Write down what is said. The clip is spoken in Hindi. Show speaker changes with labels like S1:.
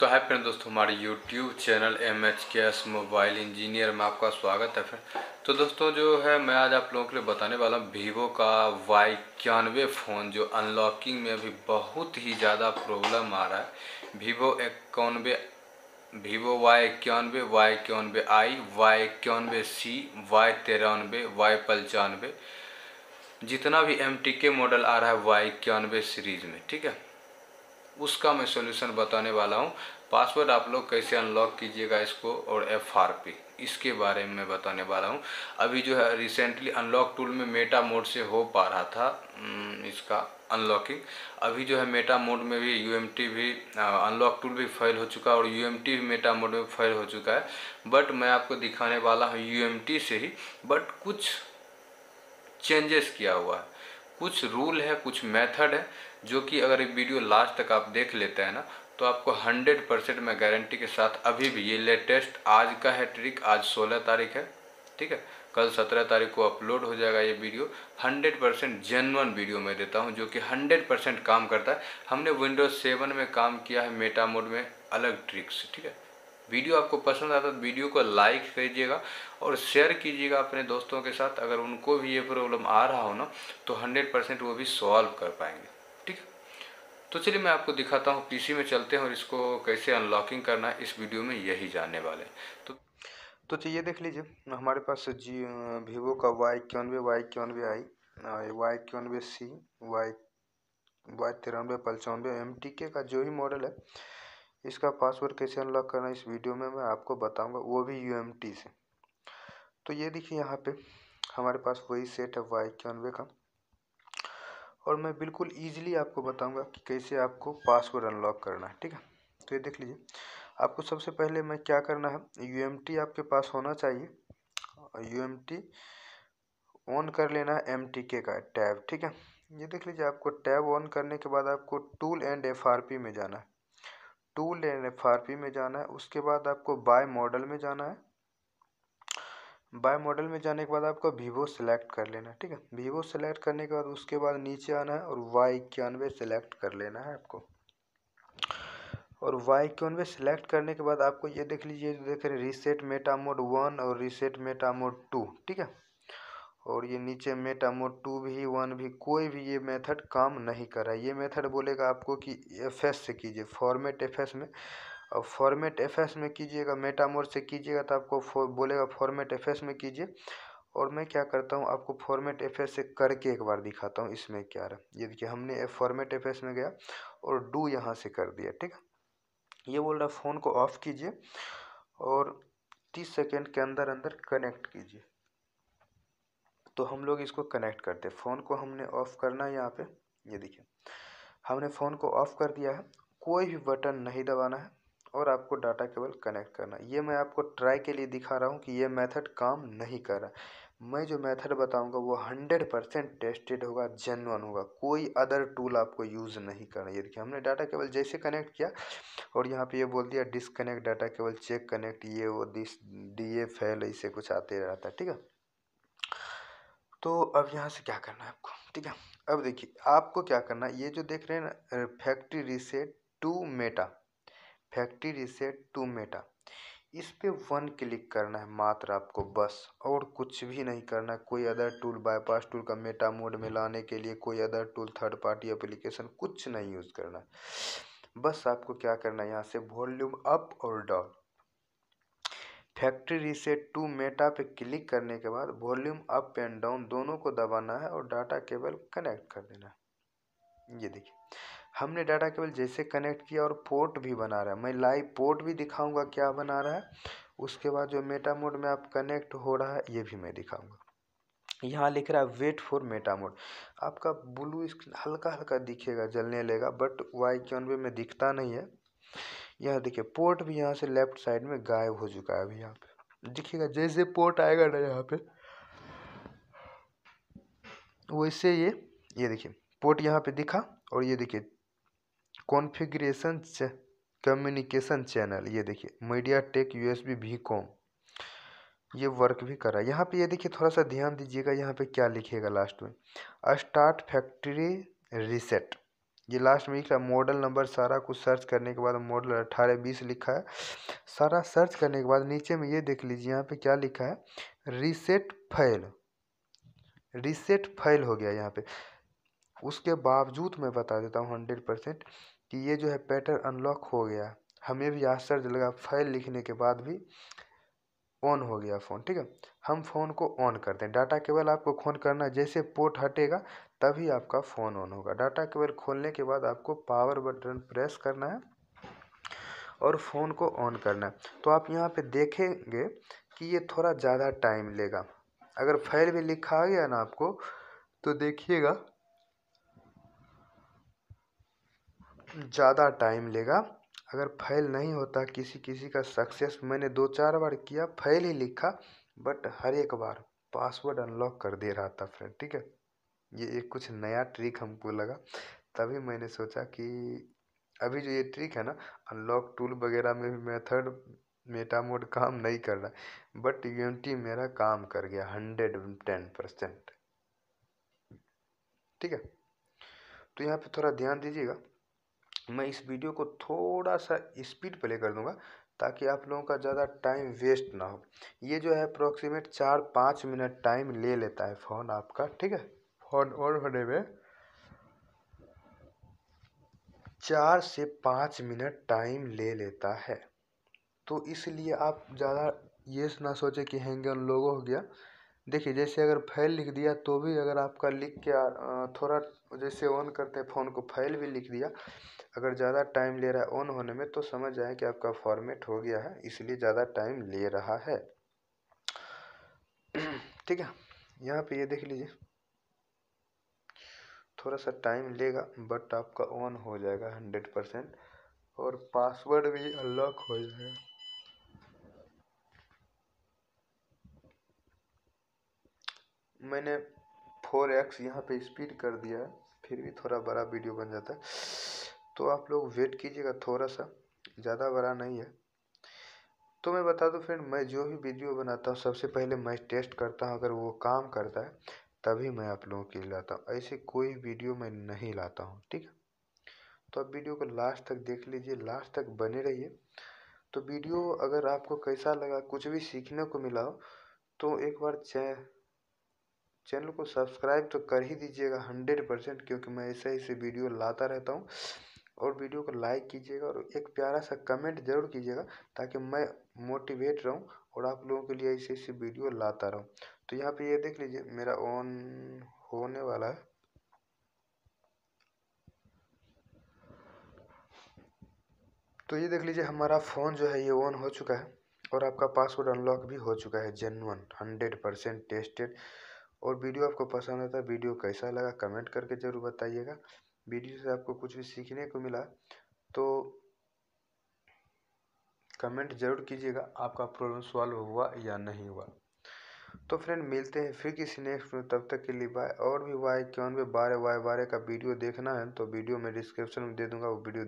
S1: तो है फिर दोस्तों हमारे YouTube channel M H K S mobile engineer में आपका स्वागत है फिर तो दोस्तों जो है मैं आज आप लोगों के लिए बताने वाला हूँ वीवो का वाई इक्यानवे फ़ोन जो अनलॉकिंग में अभी बहुत ही ज़्यादा प्रॉब्लम आ रहा है वीवो इक्यानवे वीवो वाई इक्यानवे वाई इक्यानवे आई वाई इक्यानवे सी वाई तिरानवे वाई पंचानवे जितना भी एम मॉडल आ रहा है वाई इक्यानवे सीरीज़ में ठीक है उसका मैं सोल्यूशन बताने वाला हूँ पासवर्ड आप लोग कैसे अनलॉक कीजिएगा इसको और एफ आर पी इसके बारे में मैं बताने वाला हूँ अभी जो है रिसेंटली अनलॉक टूल में मेटा मोड से हो पा रहा था इसका अनलॉकिंग अभी जो है मेटा मोड में भी यू भी अनलॉक टूल भी फेल हो चुका है और यू भी मेटा मोड में फेल हो चुका है बट मैं आपको दिखाने वाला हूँ यू से ही बट कुछ चेंजेस किया हुआ है कुछ रूल है कुछ मेथड है जो कि अगर ये वीडियो लास्ट तक आप देख लेते हैं ना तो आपको 100 परसेंट मैं गारंटी के साथ अभी भी ये लेटेस्ट आज का है ट्रिक आज 16 तारीख है ठीक है कल 17 तारीख को अपलोड हो जाएगा ये वीडियो 100 परसेंट जेनवन वीडियो मैं देता हूँ जो कि 100 परसेंट काम करता है हमने विंडोज़ सेवन में काम किया है मेटा मोड में अलग ट्रिक्स ठीक है वीडियो आपको पसंद आता तो वीडियो को लाइक कीजिएगा और शेयर कीजिएगा अपने दोस्तों के साथ अगर उनको भी ये प्रॉब्लम आ रहा हो ना तो हंड्रेड परसेंट वो भी सॉल्व कर पाएंगे ठीक है तो चलिए मैं आपको दिखाता हूँ पीसी में चलते हैं और इसको कैसे अनलॉकिंग करना है इस वीडियो में यही जानने वाले हैं तो
S2: तो चलिए देख लीजिए हमारे पास जी वीवो का वाई इक्यानवे वाई इक्यानवे आई वाई इक्यानवे सी वाई वाई तिरानवे पंचानवे एम टी के का जो ही मॉडल है इसका पासवर्ड कैसे अनलॉक करना है इस वीडियो में मैं आपको बताऊंगा वो भी यू एम टी से तो ये देखिए यहाँ पे हमारे पास वही सेट है वाई इक्यानवे का और मैं बिल्कुल ईज़िली आपको बताऊँगा कि कैसे आपको पासवर्ड अनलॉक करना है ठीक है तो ये देख लीजिए आपको सबसे पहले मैं क्या करना है यू आपके पास होना चाहिए यू ऑन कर लेना है एम का टैब ठीक है ये देख लीजिए आपको टैब ऑन करने के बाद आपको टूल एंड एफ में जाना है टूल एंड एफ में जाना है उसके बाद आपको बाय मॉडल में जाना है बाय मॉडल में जाने के बाद आपको वीवो सेलेक्ट कर लेना है ठीक है वीवो सेलेक्ट करने के बाद उसके बाद नीचे आना है और वाई इक्यानवे सेलेक्ट कर लेना है आपको और वाई इक्यानवे सेलेक्ट करने के बाद आपको ये देख लीजिए देख रहे रीसेट मेटा मोड वन और रीसेट मेटा मोड टू ठीक है और ये नीचे मेटा मोड टू भी वन भी कोई भी ये मेथड काम नहीं कर रहा है ये मेथड बोलेगा आपको कि एफ से कीजिए फॉर्मेट एफ में और फॉर्मेट एफ एस में कीजिएगा मेटामोड से कीजिएगा तो आपको बोलेगा फॉर्मेट एफ एस में कीजिए और मैं क्या करता हूँ आपको फॉर्मेट एफ एस से करके एक बार दिखाता हूँ इसमें क्या रहा ये देखिए हमने फॉर्मेट एफ एस में गया और डू यहाँ से कर दिया ठीक है ये बोल रहा फ़ोन को ऑफ़ कीजिए और तीस सेकेंड के अंदर अंदर कनेक्ट कीजिए तो हम लोग इसको कनेक्ट करते हैं फ़ोन को हमने ऑफ़ करना है यहाँ पर ये देखिए हमने फ़ोन को ऑफ़ कर दिया है कोई भी बटन नहीं दबाना है और आपको डाटा केबल कनेक्ट करना ये मैं आपको ट्राई के लिए दिखा रहा हूँ कि ये मेथड काम नहीं कर रहा मैं जो मेथड बताऊँगा वो हंड्रेड परसेंट टेस्टेड होगा जेनवन होगा कोई अदर टूल आपको यूज़ नहीं करना ये देखिए हमने डाटा केवल जैसे कनेक्ट किया और यहाँ पे ये बोल दिया disconnect data cable check connect ये वो डिस डी ए फैल ऐसे कुछ आते रहता है ठीक है तो अब यहाँ से क्या करना है आपको ठीक है अब देखिए आपको क्या करना है ये जो देख रहे हैं ना factory reset to meta factory reset to meta इस पे वन क्लिक करना है मात्र आपको बस और कुछ भी नहीं करना है कोई अदर टूल बाईपास टूल का मेटा मोड में लाने के लिए कोई other tool third party application कुछ नहीं यूज़ करना है बस आपको क्या करना है यहाँ से वॉल्यूम अप और down factory reset to meta पे क्लिक करने के बाद वॉल्यूम अप एंड डाउन दोनों को दबाना है और डाटा केबल कनेक्ट कर देना है ये देखिए हमने डाटा केबल जैसे कनेक्ट किया और पोर्ट भी बना रहा है मैं लाइव पोर्ट भी दिखाऊंगा क्या बना रहा है उसके बाद जो मेटा मोड में आप कनेक्ट हो रहा है ये भी मैं दिखाऊंगा यहाँ लिख रहा है वेट फॉर मेटा मोड आपका ब्लू स्क्रीन हल्का हल्का दिखेगा जलने लगेगा बट वाई क्यों भी में दिखता नहीं है यहाँ देखिए पोर्ट भी यहाँ से लेफ्ट साइड में गायब हो चुका है अभी यहाँ पर दिखेगा जैसे पोर्ट आएगा ना यहाँ पर वैसे ये ये देखिए पोर्ट यहाँ पर दिखा और ये देखिए कॉन्फ़िगरेशन कम्युनिकेशन चैनल ये देखिए MediaTek U S B V com ये वर्क भी कर रहा है यहाँ पे ये देखिए थोड़ा सा ध्यान दीजिएगा यहाँ पे क्या लिखेगा लास्ट में स्टार्ट फैक्ट्री रिसेट ये लास्ट में लिख रहा है मॉडल नंबर सारा कुछ सर्च करने के बाद मॉडल अट्ठारह बीस लिखा है सारा सर्च करने के बाद नीचे में ये देख लीजिए यहाँ पे क्या लिखा है रीसेट फाइल रीसेट फाइल हो गया यहाँ पे उसके बावजूद मैं बता देता हूँ हंड्रेड परसेंट कि ये जो है पैटर्न अनलॉक हो गया हमें भी आश्चर्य लगा फाइल लिखने के बाद भी ऑन हो गया फ़ोन ठीक है हम फ़ोन को ऑन करते हैं डाटा केबल आपको खोन करना जैसे पोर्ट हटेगा तभी आपका फ़ोन ऑन होगा डाटा केबल खोलने के बाद आपको पावर बटन प्रेस करना है और फ़ोन को ऑन करना है तो आप यहाँ पे देखेंगे कि ये थोड़ा ज़्यादा टाइम लेगा अगर फाइल भी लिखा आ गया ना आपको तो देखिएगा हम्म। ज़्यादा टाइम लेगा अगर फैल नहीं होता किसी किसी का सक्सेस मैंने दो चार बार किया फैल ही लिखा बट हर एक बार पासवर्ड अनलॉक कर दे रहा था फ्रेंड ठीक है ये एक कुछ नया ट्रिक हमको लगा तभी मैंने सोचा कि अभी जो ये ट्रिक है ना अनलॉक टूल वगैरह में भी मेथड मेटामोड काम नहीं कर रहा बट यू मेरा काम कर गया हंड्रेड टेन परसेंट ठीक है तो यहाँ पे थोड़ा ध्यान दीजिएगा मैं इस वीडियो को थोड़ा सा स्पीड प्ले कर दूँगा ताकि आप लोगों का ज़्यादा टाइम वेस्ट ना हो ये जो है अप्रोक्सीमेट चार पाँच मिनट टाइम ले लेता है फ़ोन आपका ठीक है फ़ोन ऑन होने में चार से पाँच मिनट टाइम ले लेता है तो इसलिए आप ज़्यादा ये ना सोचें कि हैंग ऑन लोगो हो गया देखिए जैसे अगर फैल लिख दिया तो भी अगर आपका लिख के थोड़ा जैसे ऑन करते हैं फ़ोन को फैल भी लिख दिया अगर ज़्यादा टाइम ले रहा है ऑन होने में तो समझ जाए कि आपका फॉर्मेट हो गया है इसलिए ज़्यादा टाइम ले रहा है ठीक है यहाँ पे ये देख लीजिए थोड़ा सा टाइम लेगा बट आपका ऑन हो जाएगा हंड्रेड परसेंट और पासवर्ड भी अनलॉक हो जाएगा मैंने फोर एक्स यहाँ पर स्पीड कर दिया है फिर भी थोड़ा बड़ा वीडियो बन जाता है तो आप लोग वेट कीजिएगा थोड़ा सा ज़्यादा बड़ा नहीं है तो मैं बता दूं फ्रेंड मैं जो भी वीडियो बनाता हूँ सबसे पहले मैं टेस्ट करता हूँ अगर वो काम करता है तभी मैं आप लोगों के लिए लाता हूँ ऐसे कोई वीडियो मैं नहीं लाता हूँ ठीक है तो आप वीडियो को लास्ट तक देख लीजिए लास्ट तक बने रहिए तो वीडियो अगर आपको कैसा लगा कुछ भी सीखने को मिला हो तो एक बार चै चैनल को सब्सक्राइब तो कर ही दीजिएगा हंड्रेड परसेंट क्योंकि मैं ऐसे ऐसे वीडियो लाता रहता हूँ और वीडियो को लाइक कीजिएगा और एक प्यारा सा कमेंट ज़रूर कीजिएगा ताकि मैं मोटिवेट रहूँ और आप लोगों के लिए ऐसे ऐसे वीडियो लाता रहूँ तो यहाँ पर ये देख लीजिए मेरा ऑन होने वाला है तो ये देख लीजिए हमारा फ़ोन जो है ये ऑन हो चुका है और आपका पासवर्ड अनलॉक भी हो चुका है जेनवन हंड्रेड परसेंट टेस्टेड और वीडियो आपको पसंद आता है तो वीडियो कैसा लगा कमेंट करके ज़रूर बताइएगा वीडियो से आपको कुछ भी सीखने को मिला तो कमेंट ज़रूर कीजिएगा आपका प्रॉब्लम सॉल्व हुआ या नहीं हुआ तो फ्रेंड मिलते हैं फिर किसी नेक्स्ट में तब तक के लिए बाय और भी वाई क्यों भी बारह वाई बारह का वीडियो देखना है तो वीडियो मैं डिस्क्रिप्शन में दे दूंगा वो वीडियो